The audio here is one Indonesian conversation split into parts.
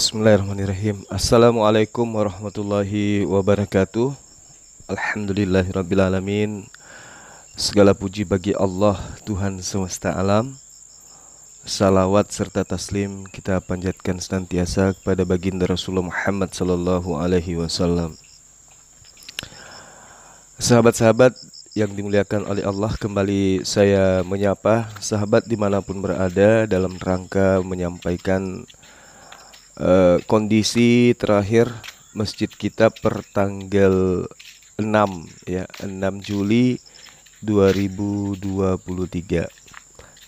Bismillahirrahmanirrahim Assalamualaikum warahmatullahi wabarakatuh Alhamdulillahirrabbilalamin Segala puji bagi Allah Tuhan semesta alam Salawat serta taslim kita panjatkan senantiasa kepada baginda Rasulullah Muhammad Sallallahu Alaihi Wasallam Sahabat-sahabat yang dimuliakan oleh Allah kembali saya menyapa sahabat dimanapun berada dalam rangka menyampaikan Eh, kondisi terakhir masjid kita per tanggal 6 ya 6 Juli 2023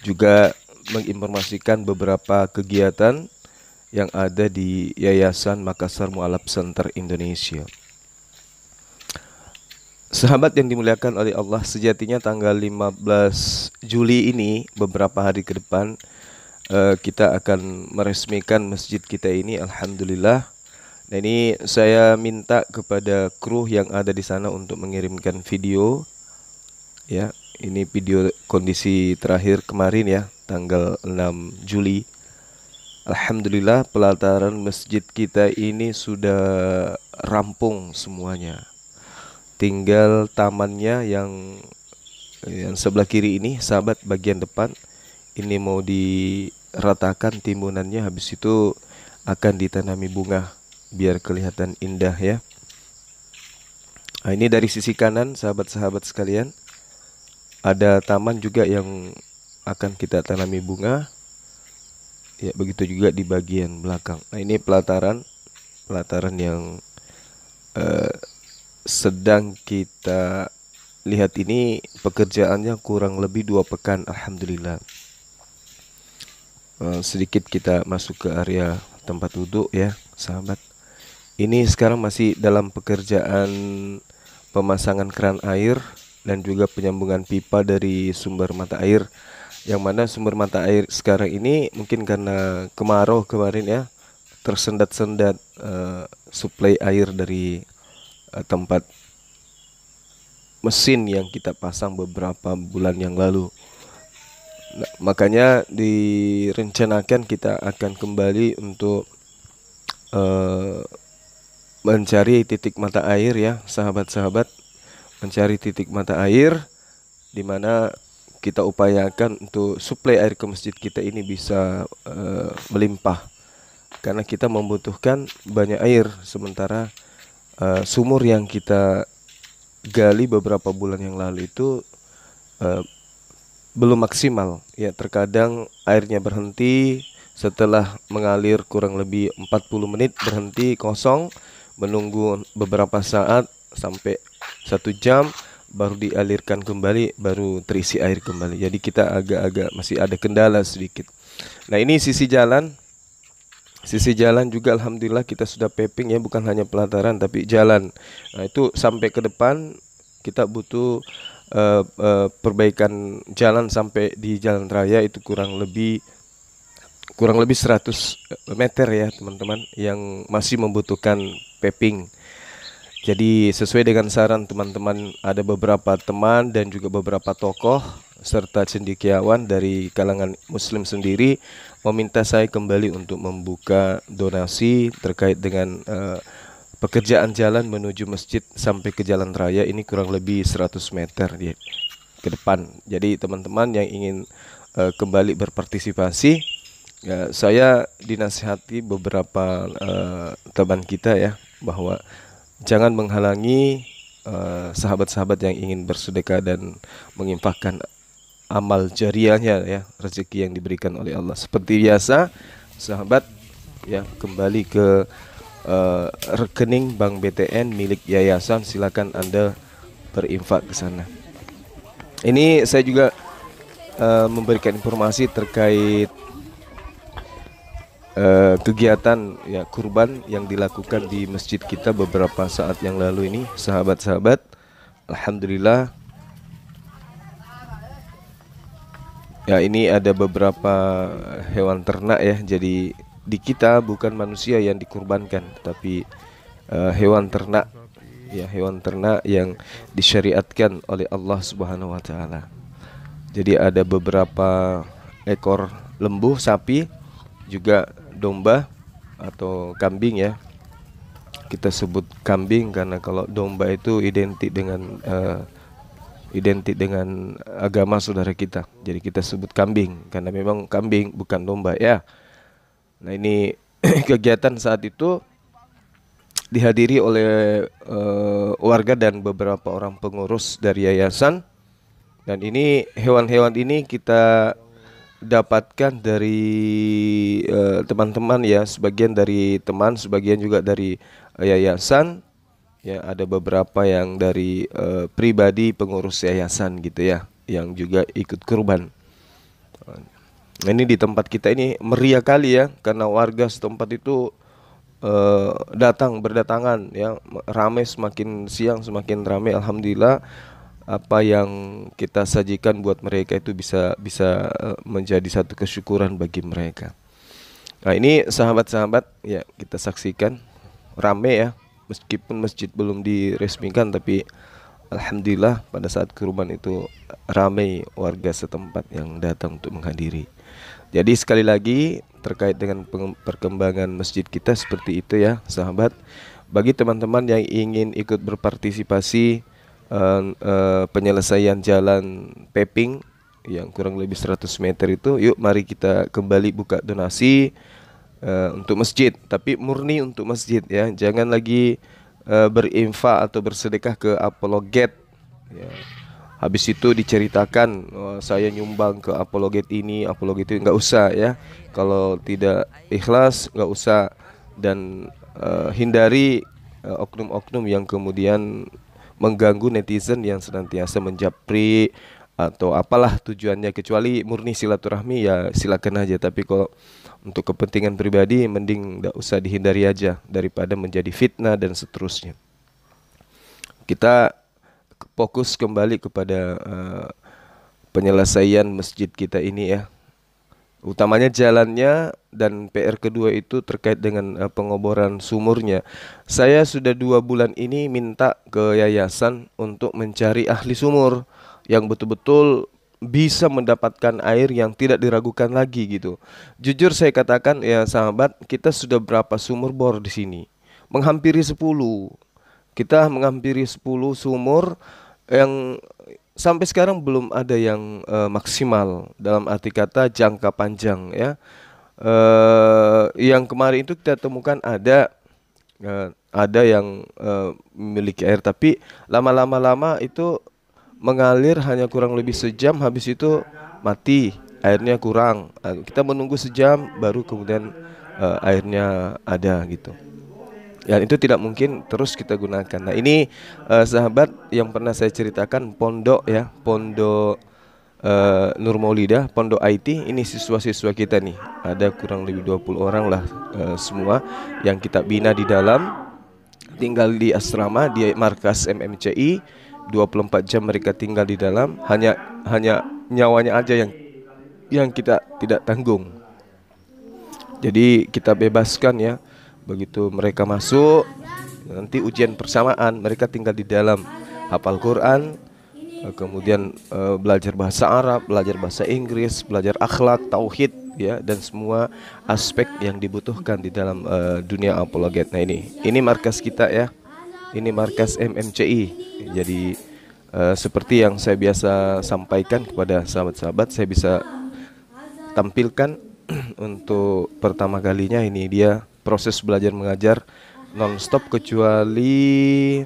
juga menginformasikan beberapa kegiatan yang ada di Yayasan Makassar Mualaf Center Indonesia. Sahabat yang dimuliakan oleh Allah, sejatinya tanggal 15 Juli ini beberapa hari ke depan Eh, kita akan meresmikan masjid kita ini alhamdulillah. Nah, ini saya minta kepada kru yang ada di sana untuk mengirimkan video ya. Ini video kondisi terakhir kemarin ya, tanggal 6 Juli. Alhamdulillah pelataran masjid kita ini sudah rampung semuanya. Tinggal tamannya yang yang sebelah kiri ini sahabat bagian depan ini mau di ratakan timbunannya habis itu akan ditanami bunga biar kelihatan indah ya. Nah, ini dari sisi kanan sahabat-sahabat sekalian. Ada taman juga yang akan kita tanami bunga. Ya, begitu juga di bagian belakang. Nah, ini pelataran pelataran yang eh, sedang kita lihat ini pekerjaannya kurang lebih dua pekan alhamdulillah Eh, sedikit kita masuk ke area tempat duduk ya sahabat ini sekarang masih dalam pekerjaan pemasangan keran air dan juga penyambungan pipa dari sumber mata air yang mana sumber mata air sekarang ini mungkin karena kemarau kemarin ya tersendat-sendat uh, suplai air dari uh, tempat mesin yang kita pasang beberapa bulan yang lalu Nah, makanya direncanakan kita akan kembali untuk uh, mencari titik mata air ya, sahabat-sahabat, mencari titik mata air di mana kita upayakan untuk suplai air ke masjid kita ini bisa uh, melimpah. Karena kita membutuhkan banyak air sementara uh, sumur yang kita gali beberapa bulan yang lalu itu uh, belum maksimal. Ya, terkadang airnya berhenti setelah mengalir kurang lebih 40 menit berhenti kosong menunggu beberapa saat sampai satu jam baru dialirkan kembali baru terisi air kembali jadi kita agak-agak masih ada kendala sedikit nah ini sisi jalan sisi jalan juga alhamdulillah kita sudah paving ya bukan hanya pelataran tapi jalan nah itu sampai ke depan kita butuh uh, uh, perbaikan jalan sampai di jalan raya itu kurang lebih kurang lebih 100 meter ya teman-teman yang masih membutuhkan paving. Jadi sesuai dengan saran teman-teman ada beberapa teman dan juga beberapa tokoh serta cendekiawan dari kalangan muslim sendiri meminta saya kembali untuk membuka donasi terkait dengan uh, Pekerjaan jalan menuju masjid sampai ke jalan raya ini kurang lebih 100 meter ya, ke depan. Jadi teman-teman yang ingin uh, kembali berpartisipasi, ya, saya dinasihati beberapa uh, teman kita ya bahwa jangan menghalangi eh, sahabat-sahabat uh, yang ingin bersedekah dan menginfakkan amal jariahnya ya rezeki yang diberikan oleh Allah seperti biasa sahabat ya kembali ke uh, rekening Bank BTN milik yayasan silakan Anda berinfak ke sana. Ini saya juga uh, memberikan informasi terkait uh, kegiatan ya kurban yang dilakukan di masjid kita beberapa saat yang lalu ini, sahabat-sahabat. Alhamdulillah Ya ini ada beberapa hewan ternak ya jadi di kita bukan manusia yang dikurbankan tetapi uh, hewan ternak ya hewan ternak yang disyariatkan oleh Allah Subhanahu wa taala. Jadi ada beberapa ekor lembu, sapi, juga domba atau kambing ya. Kita sebut kambing karena kalau domba itu identik dengan uh, identik dengan agama saudara kita. Jadi kita sebut kambing karena memang kambing bukan domba ya. Nah ini kegiatan saat itu dihadiri oleh uh, warga dan beberapa orang pengurus dari yayasan dan ini hewan-hewan ini kita dapatkan dari eh, teman-teman uh, ya sebagian dari teman sebagian juga dari uh, yayasan ya ada beberapa yang dari uh, pribadi pengurus yayasan gitu ya yang juga ikut kurban ini di tempat kita ini meriah kali ya karena warga setempat itu uh, datang berdatangan ya ramai semakin siang semakin ramai alhamdulillah apa yang kita sajikan buat mereka itu bisa bisa eh, menjadi satu kesyukuran bagi mereka. Nah, ini sahabat-sahabat ya kita saksikan rame ya meskipun masjid belum diresmikan tapi alhamdulillah pada saat kurban itu ramai warga setempat yang datang untuk menghadiri. Jadi sekali lagi terkait dengan perkembangan masjid kita seperti itu ya, sahabat. Bagi teman-teman yang ingin ikut berpartisipasi uh, uh, penyelesaian jalan peping yang kurang lebih 100 meter itu, yuk mari kita kembali buka donasi uh, untuk masjid, tapi murni untuk masjid ya. Jangan lagi uh, berinfak atau bersedekah ke apologet ya habis itu diceritakan oh, saya nyumbang ke apologet ini apologet itu nggak usah ya kalau tidak ikhlas nggak usah dan uh, hindari eh, oknum-oknum uh, yang kemudian mengganggu netizen yang senantiasa menjapri atau apalah tujuannya kecuali murni silaturahmi ya silakan aja tapi kalau untuk kepentingan pribadi mending tidak usah dihindari aja daripada menjadi fitnah dan seterusnya kita fokus kembali kepada uh, penyelesaian masjid kita ini ya. Utamanya jalannya dan PR kedua itu terkait dengan uh, pengoboran sumurnya. Saya sudah dua bulan ini minta ke yayasan untuk mencari ahli sumur yang betul-betul bisa mendapatkan air yang tidak diragukan lagi gitu. Jujur saya katakan ya sahabat, kita sudah berapa sumur bor di sini? Menghampiri sepuluh. Kita menghampiri 10 sumur yang sampai sekarang belum ada yang uh, maksimal dalam arti kata jangka panjang ya. Uh, yang kemarin itu kita temukan ada uh, ada yang uh, memiliki air tapi lama-lama lama itu mengalir hanya kurang lebih sejam habis itu mati airnya kurang kita menunggu sejam baru kemudian uh, airnya ada gitu Ya, itu tidak mungkin terus kita gunakan. Nah, ini uh, sahabat yang pernah saya ceritakan pondok ya, pondok uh, Nur Maulida, pondok IT ini siswa-siswa kita nih. Ada kurang lebih 20 orang lah uh, semua yang kita bina di dalam tinggal di asrama di markas MMCI 24 jam mereka tinggal di dalam hanya hanya nyawanya aja yang yang kita tidak tanggung. Jadi kita bebaskan ya Begitu mereka masuk, nanti ujian persamaan, mereka tinggal di dalam hafal Quran, eh, kemudian eh, belajar bahasa Arab, belajar bahasa Inggris, belajar akhlak, tauhid ya dan semua aspek yang dibutuhkan di dalam eh, dunia apologet. Nah ini, ini markas kita ya. Ini markas MMCI. Jadi seperti yang saya biasa sampaikan kepada sahabat-sahabat, saya bisa tampilkan untuk pertama kalinya ini dia proses belajar mengajar nonstop kecuali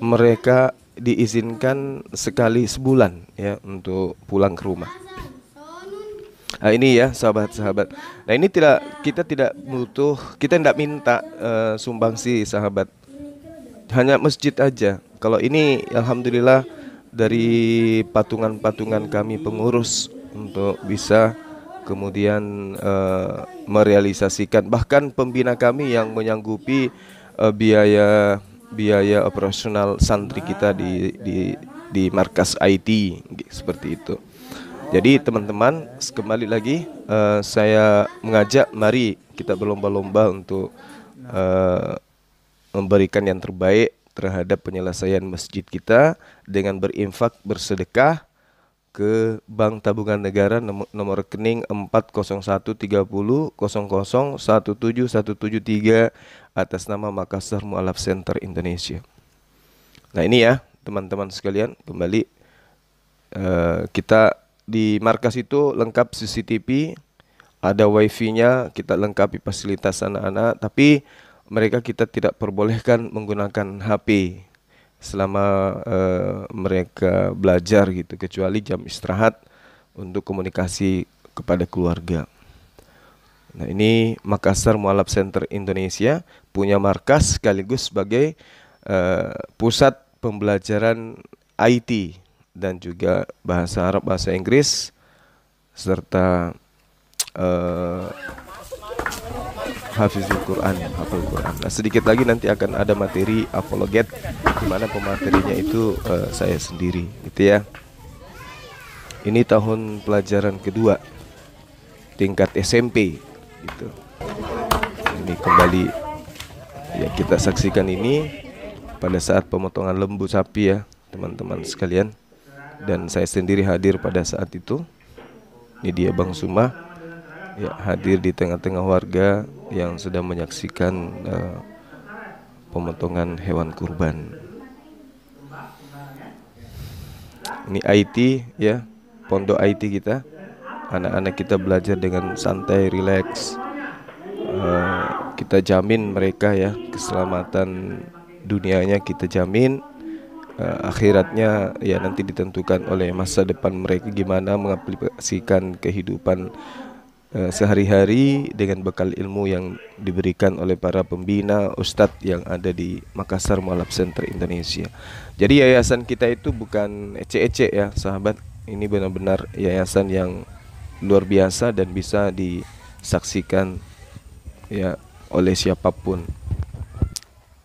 mereka diizinkan sekali sebulan ya untuk pulang ke rumah. Nah, ini ya sahabat-sahabat. Nah ini tidak kita tidak butuh kita tidak minta uh, eh, sumbangsi sahabat. Hanya masjid aja. Kalau ini alhamdulillah dari patungan-patungan kami pengurus untuk bisa kemudian uh, merealisasikan bahkan pembina kami yang menyanggupi uh, biaya biaya operasional santri kita di di di markas IT seperti itu. Jadi teman-teman kembali lagi uh, saya mengajak mari kita berlomba-lomba untuk uh, memberikan yang terbaik terhadap penyelesaian masjid kita dengan berinfak bersedekah ke Bank Tabungan Negara nomor, rekening 401300001717173 atas nama Makassar Mualaf Center Indonesia. Nah ini ya teman-teman sekalian kembali uh, kita di markas itu lengkap CCTV, ada wifi-nya, kita lengkapi fasilitas anak-anak, tapi mereka kita tidak perbolehkan menggunakan HP selama uh, mereka belajar gitu kecuali jam istirahat untuk komunikasi kepada keluarga. Nah, ini Makassar Mualaf Center Indonesia punya markas sekaligus sebagai uh, pusat pembelajaran IT dan juga bahasa Arab, bahasa Inggris serta uh, hafizul Quran, hafal Quran. Nah, sedikit lagi nanti akan ada materi apologet di mana pematerinya itu uh, saya sendiri, gitu ya. Ini tahun pelajaran kedua tingkat SMP gitu. Ini kembali ya kita saksikan ini pada saat pemotongan lembu sapi ya, teman-teman sekalian. Dan saya sendiri hadir pada saat itu. Ini dia Bang Suma ya, hadir di tengah-tengah warga yang sedang menyaksikan uh, pemotongan hewan kurban. Ini IT ya, pondok IT kita. Anak-anak kita belajar dengan santai, rileks. Uh, kita jamin mereka ya keselamatan dunianya kita jamin uh, akhiratnya ya nanti ditentukan oleh masa depan mereka gimana mengaplikasikan kehidupan Eh, sehari-hari dengan bekal ilmu yang diberikan oleh para pembina ustadz yang ada di Makassar Mualaf Center Indonesia. Jadi yayasan kita itu bukan ece-ece ya sahabat, ini benar-benar yayasan yang luar biasa dan bisa disaksikan ya oleh siapapun.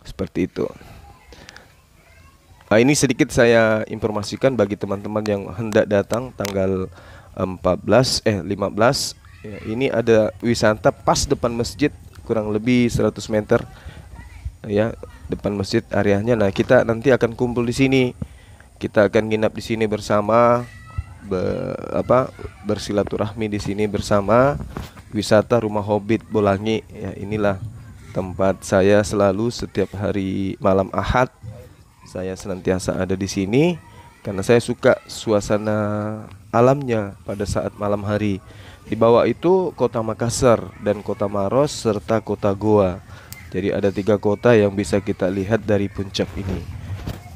Seperti itu. Nah, ini sedikit saya informasikan bagi teman-teman yang hendak datang tanggal 14 eh 15 Ya, ini ada wisata pas depan masjid kurang lebih 100 meter ya depan masjid areanya. Nah, kita nanti akan kumpul di sini. Kita akan nginap di sini bersama be, apa bersilaturahmi di sini bersama wisata rumah hobbit Bolangi. Ya, inilah tempat saya selalu setiap hari malam Ahad. Saya senantiasa ada di sini karena saya suka suasana alamnya pada saat malam hari. Di bawah itu kota Makassar dan kota Maros serta kota Goa. Jadi ada tiga kota yang bisa kita lihat dari puncak ini.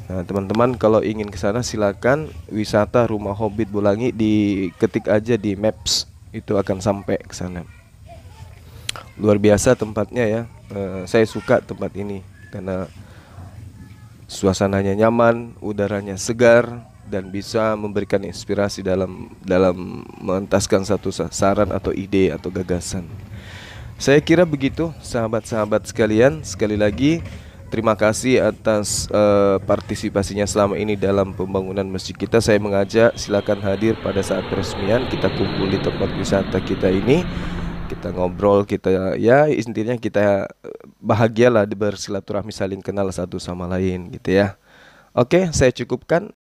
Nah teman-teman kalau ingin ke sana silakan wisata rumah Hobbit Bulangi di ketik aja di Maps itu akan sampai ke sana. Luar biasa tempatnya ya. E, saya suka tempat ini karena suasananya nyaman, udaranya segar, dan bisa memberikan inspirasi dalam dalam mentaskan satu saran atau ide atau gagasan. Saya kira begitu, sahabat-sahabat sekalian. Sekali lagi, terima kasih atas uh, partisipasinya selama ini dalam pembangunan masjid kita. Saya mengajak silakan hadir pada saat peresmian kita kumpul di tempat wisata kita ini. Kita ngobrol, kita ya intinya kita eh, bahagialah bersilaturahmi saling kenal satu sama lain gitu ya. Oke, saya cukupkan.